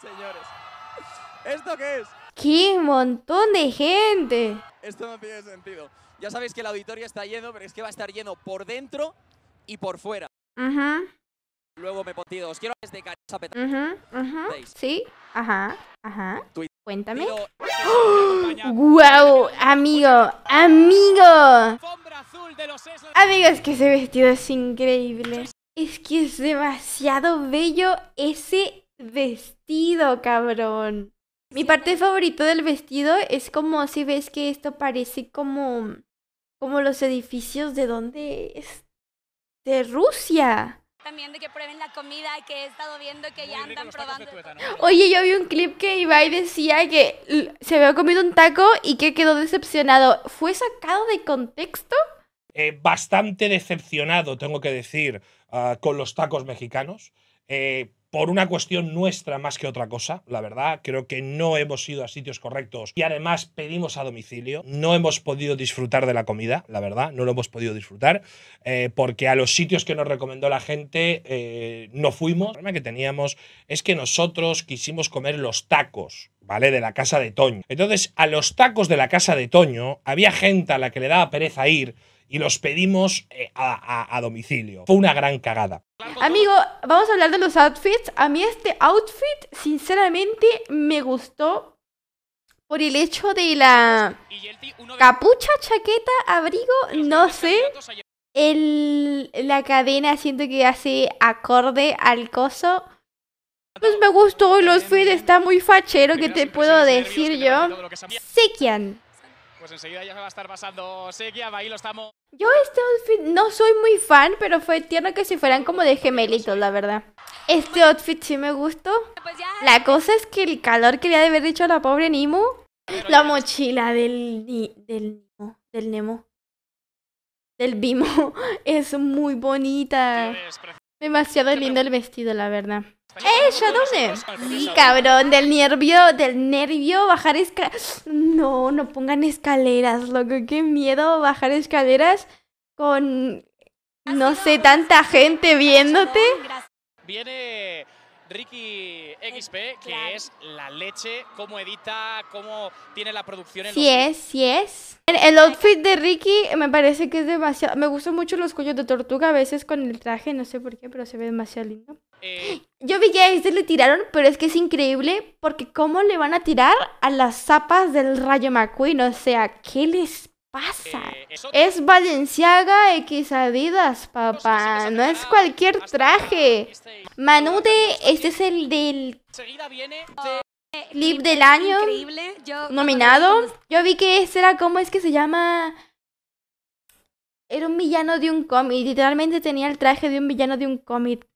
Señores, ¿esto qué es? ¡Qué montón de gente! Esto no tiene sentido. Ya sabéis que el auditorio está lleno, pero es que va a estar lleno por dentro y por fuera. Ajá. Luego me potido. os quiero desde cara Peta. Ajá, ajá. Sí, ajá, ajá. Cuéntame. ¡Oh! Este ¡Guau! ¡Wow! Amigo, amigo. Amigos, es que ese vestido es increíble. Es que es demasiado bello ese vestido, cabrón. Mi parte favorita del vestido es como si ves que esto parece como como los edificios de donde es de Rusia. También de que prueben la comida que he estado viendo que ya andan probando. Oye, yo vi un clip que Ibai decía que se había comido un taco y que quedó decepcionado. ¿Fue sacado de contexto? Eh, bastante decepcionado, tengo que decir, ah, con los tacos mexicanos. Eh, por una cuestión nuestra más que otra cosa, la verdad. Creo que no hemos ido a sitios correctos y además pedimos a domicilio. No hemos podido disfrutar de la comida, la verdad, no lo hemos podido disfrutar, eh, porque a los sitios que nos recomendó la gente eh, no fuimos. El problema que teníamos es que nosotros quisimos comer los tacos. ¿Vale? De la casa de Toño. Entonces, a los tacos de la casa de Toño había gente a la que le daba pereza ir y los pedimos eh, a, domicilio. Fue una gran cagada. Amigo, vamos a hablar de los outfits. A mí este outfit, sinceramente, me gustó por el hecho de la capucha, chaqueta, abrigo, no sé. El, la cadena siento que hace acorde al coso. Pues me gustó, los feed está muy fachero, que te puedo decir yo. Sequian. Pues enseguida ya se va a estar pasando Sequia, ahí lo estamos. Yo este outfit no soy muy fan, pero fue tierno que si fueran como de gemelitos, la verdad. Este outfit sí me gustó. Pues la cosa es que el calor que le de haber dicho a la pobre Nemo. La mochila del, del, del Nemo. Del Bimo. Es muy bonita. Demasiado lindo el vestido, la verdad. ¿Ella dónde? Sí, cabrón, del nervio, del nervio, bajar escaleras. No, no pongan escaleras, loco, qué miedo bajar escaleras con, no sé, tanta gente viéndote. Viene Ricky eh, XP, que es la leche, cómo edita, cómo tiene la producción. En sí es, sí es. El, outfit de Ricky me parece que es demasiado... Me gustan mucho los cuellos de tortuga, a veces con el traje, no sé por qué, pero se ve demasiado lindo. Eh, Yo vi que a este le tiraron, pero es que es increíble porque cómo le van a tirar a las zapas del Rayo McQueen, o sea, ¿qué les pasa? Eh, es Valenciaga X Adidas, papá. No es cualquier traje. Este, Manute, este, este es el del clip oh, este, del año nominado. Yo vi que este era como es que se llama. Era un villano de un cómic. Literalmente tenía el traje de un villano de un cómic.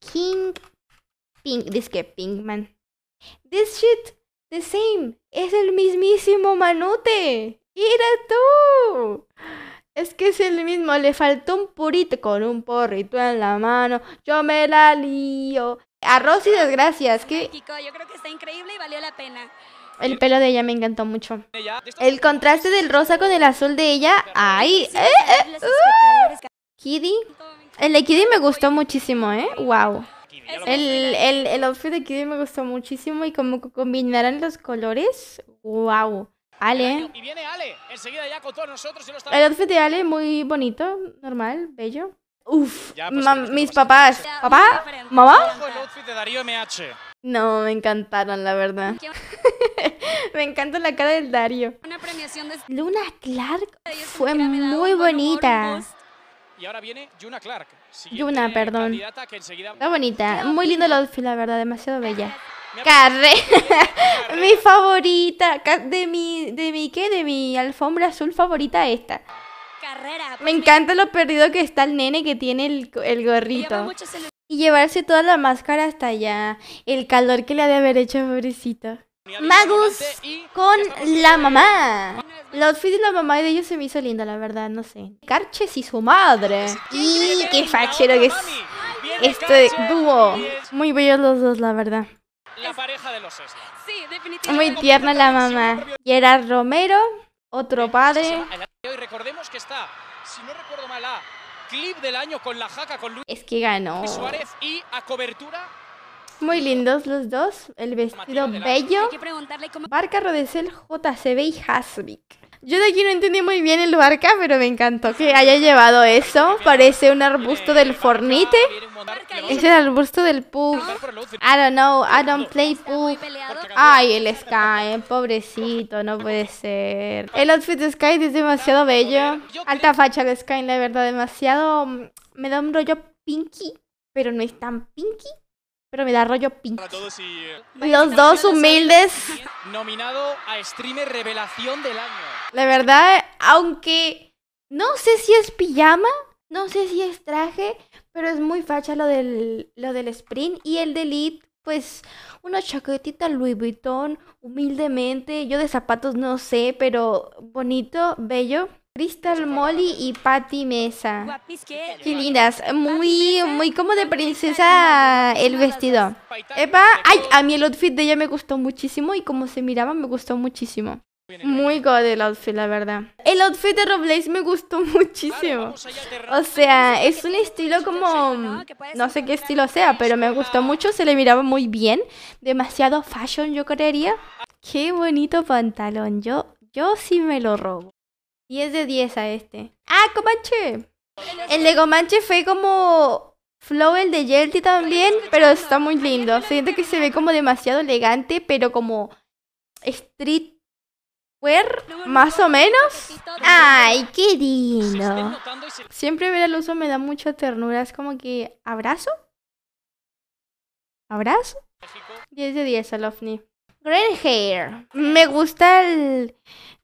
King Pink. Dice que Pinkman. This shit, the same. Es el mismísimo Manute. ¡Mira tú! Es que es el mismo, le faltó un purito con un porrito en la mano. Yo me la lío. Arroz y desgracias, que... yo creo que está increíble y valió la pena. El pelo de ella me encantó mucho. El contraste del rosa con el azul de ella. ¡Ay! Eh, eh uh. Kitty. El de Kitty me gustó muchísimo, ¿eh? ¡Wow! El, el, el outfit de Kitty me gustó muchísimo y como combinaran los colores. ¡Wow! Ale. Y viene Ale. Enseguida ya con todos nosotros El outfit de Ale, muy bonito, normal, bello. Uf, pues, mis papás. ¿Papá? ¿Mamá? No, me encantaron, la verdad. me encanta la cara del Dario. Luna Clark fue muy bonita. Y ahora viene Yuna Clark. Yuna, perdón. Está bonita. Muy lindo el outfit, la verdad. Demasiado bella. Carrera. mi favorita. De mi, de mi, ¿qué? De mi alfombra azul favorita esta. Carrera. me encanta lo perdido que está el nene que tiene el, gorrito. Y llevarse toda la máscara hasta allá. El calor que le ha de haber hecho, pobrecito. Magus con la mamá. La outfit de la mamá y de ellos se me hizo linda, la verdad, no sé. Carches y su madre. Y qué fachero que es este dúo. Muy bellos los dos, la verdad la pareja de los Esla. Sí, definitivamente. Muy tierna la mamá. Gerard Romero, otro padre. Hoy recordemos que está, si no recuerdo mal, a clip del año con la jaca con Luis. Es que ganó. Suárez y a cobertura. Muy lindos los dos. El vestido bello. Barca Rodesel, JCB y Hasbik. Yo de aquí no entendí muy bien el barca, pero me encantó que haya llevado eso. Parece un arbusto del fornite. Es el arbusto del pug. I don't know, I don't play pug. Ay, el Sky, pobrecito, no puede ser. El outfit de Sky es demasiado bello. Alta facha de Sky, la verdad, demasiado... Mm, me da un rollo pinky, pero no es tan pinky. Pero me da rollo pink. Eh, Los dos humildes. Nominado a streamer revelación del año. La verdad, aunque no sé si es pijama, no sé si es traje, pero es muy facha lo del, lo del sprint y el delete. Pues una chaquetita Louis Vuitton, humildemente. Yo de zapatos no sé, pero bonito, bello. Crystal Molly y Patty Mesa. Qué lindas. Muy, muy como de princesa el vestido. Epa, ay, a mí el outfit de ella me gustó muchísimo y como se miraba me gustó muchísimo. Muy god el outfit, la verdad. El outfit de Robles me gustó muchísimo. O sea, es un estilo como... No sé qué estilo sea, pero me gustó mucho. Se le miraba muy bien. Demasiado fashion, yo creería. Qué bonito pantalón. Yo, yo sí me lo robo. 10 de 10 a este. ¡Ah, Comanche! El de Comanche fue como Flow, el de Yelty también, pero está muy lindo. Siento que se ve como demasiado elegante, pero como street wear, más o menos. ¡Ay, qué lindo! Siempre ver al uso me da mucha ternura. Es como que... ¿Abrazo? ¿Abrazo? 10 de 10 a Lofty. Red Hair. Me gusta el.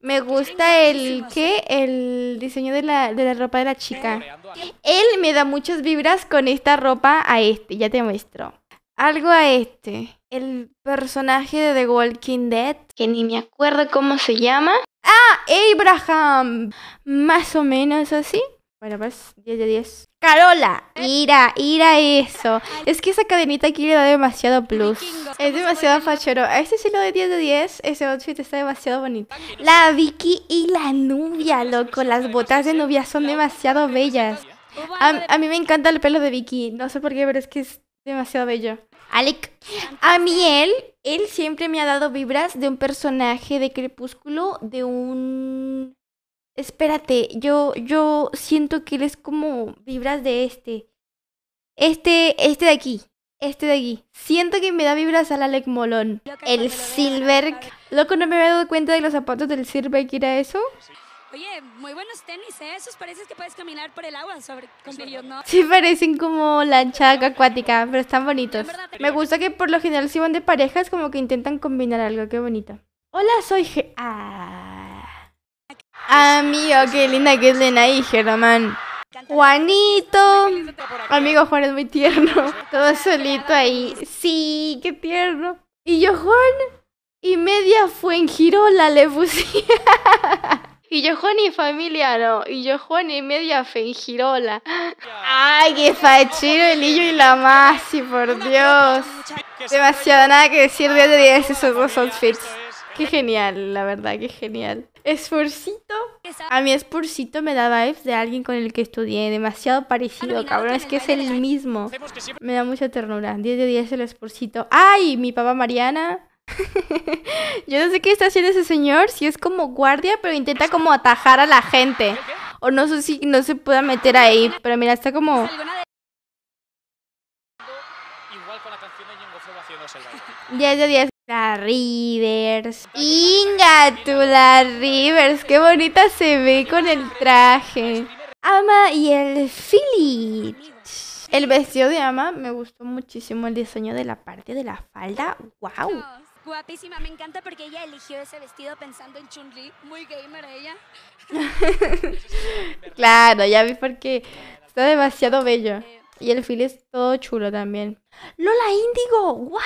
Me gusta el. ¿Qué? El diseño de la, de la ropa de la chica. Él me da muchas vibras con esta ropa a este, ya te muestro. Algo a este. El personaje de The Walking Dead, que ni me acuerdo cómo se llama. ¡Ah! Abraham. Más o menos así. Bueno, pues 10 de 10. Carola, ira, ira eso. Es que esa cadenita aquí le da demasiado plus. Es demasiado fachero. A este sí lo de 10 de 10. Ese outfit está demasiado bonito. La Vicky y la nubia, loco. Las botas de nubia son demasiado bellas. A, a mí me encanta el pelo de Vicky. No sé por qué, pero es que es demasiado bello. Alec. A mí él, él siempre me ha dado vibras de un personaje de Crepúsculo, de un espérate, yo, yo siento que eres como vibras de este. Este, este de aquí. Este de aquí. Siento que me da vibras al Alec Molón. el Silver. Loco, no me había dado cuenta de los zapatos del Silver era eso. Oye, muy buenos tenis, ¿eh? Esos parecen que puedes caminar por el agua sobre ellos, ¿no? Sí, parecen como lancha acuática, pero están bonitos. Me gusta que por lo general si van de parejas como que intentan combinar algo, qué bonito. Hola, soy... ah, Amigo, qué linda que es Lena y Germán. Juanito, amigo Juan es muy tierno, todo solito ahí, sí, qué tierno. Y yo Juan y media fue en Girola le pusieron. Y yo Juan y familia no, y yo Juan y media fue en Girola. Ay, qué fachero el hillo y la Masi, por Dios. Demasiado nada que decir de esos dos outfits. Qué genial, la verdad, qué genial. Esforcito. A mi esforcito me da vibes de alguien con el que estudié. Demasiado parecido, cabrón. Es que es el mismo. Me da mucha ternura. 10 de 10 el esforcito. ¡Ay! Mi papá Mariana. Yo no sé qué está haciendo ese señor. Si es como guardia, pero intenta como atajar a la gente. O no sé si no se pueda meter ahí. Pero mira, está como. Igual con de 10 de 10. La Rivers. inga la Rivers. Qué bonita se ve con el traje. Ama y el Philly. El vestido de Ama me gustó muchísimo. El diseño de la parte de la falda. ¡Wow! Guapísima, me encanta porque ella eligió ese vestido pensando en Chun-Li. Muy gamer ella. claro, ya vi porque está demasiado bello. Eh, y el Philly es todo chulo también. ¡Lola Índigo! ¿What?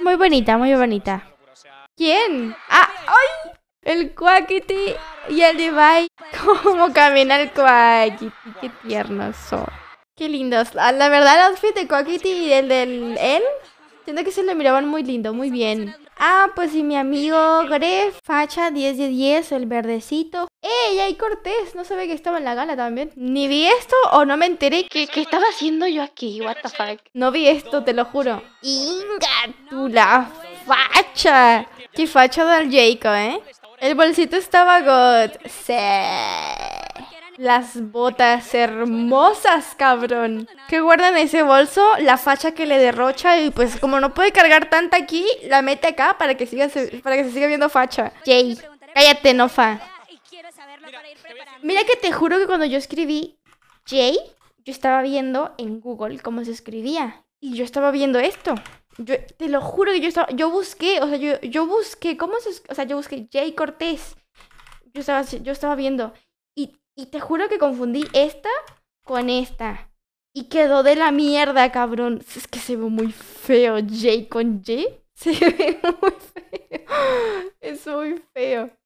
Muy bonita, muy bonita. ¿Quién? ¡Ah! ¡Ay! El Quackity y el Levi. ¿Cómo camina el Quackity? ¡Qué tiernos son! ¡Qué lindos! La verdad, el outfit de Quackity y el del él, siento que se lo miraban muy lindo, muy bien. Ah, pues sí, mi amigo Gref, facha 10 de 10, el verdecito. ¡Ey, ahí Cortés! No sabía que estaba en la gala también. Ni vi esto o no me enteré que, estaba haciendo yo aquí, what the fuck. No vi esto, te lo juro. ¡Ingatula! facha! ¡Qué facha del Jacob, eh! El bolsito estaba god. Las botas hermosas, cabrón. Que guardan en ese bolso la facha que le derrocha y pues como no puede cargar tanta aquí, la mete acá para que siga se, para que siga viendo facha. Jay, cállate, no Mira que te juro que cuando yo escribí Jay, yo estaba viendo en Google cómo se escribía y yo estaba viendo esto. Yo te lo juro que yo estaba, yo busqué, o sea, yo, yo busqué cómo se, o sea, yo busqué Jay Cortés. Yo estaba yo estaba viendo y te juro que confundí esta con esta. Y quedó de la mierda, cabrón. Es que se ve muy feo J con J. Se ve muy feo. Es muy feo.